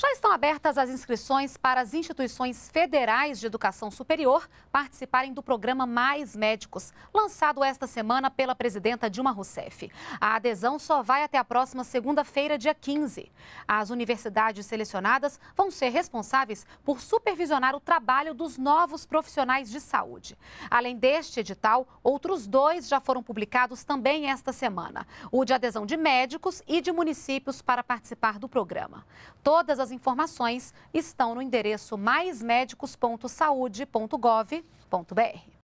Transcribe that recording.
Já estão abertas as inscrições para as instituições federais de educação superior participarem do programa Mais Médicos, lançado esta semana pela presidenta Dilma Rousseff. A adesão só vai até a próxima segunda-feira, dia 15. As universidades selecionadas vão ser responsáveis por supervisionar o trabalho dos novos profissionais de saúde. Além deste edital, outros dois já foram publicados também esta semana: o de adesão de médicos e de municípios para participar do programa. Todas as as informações estão no endereço maismedicos.saude.gov.br.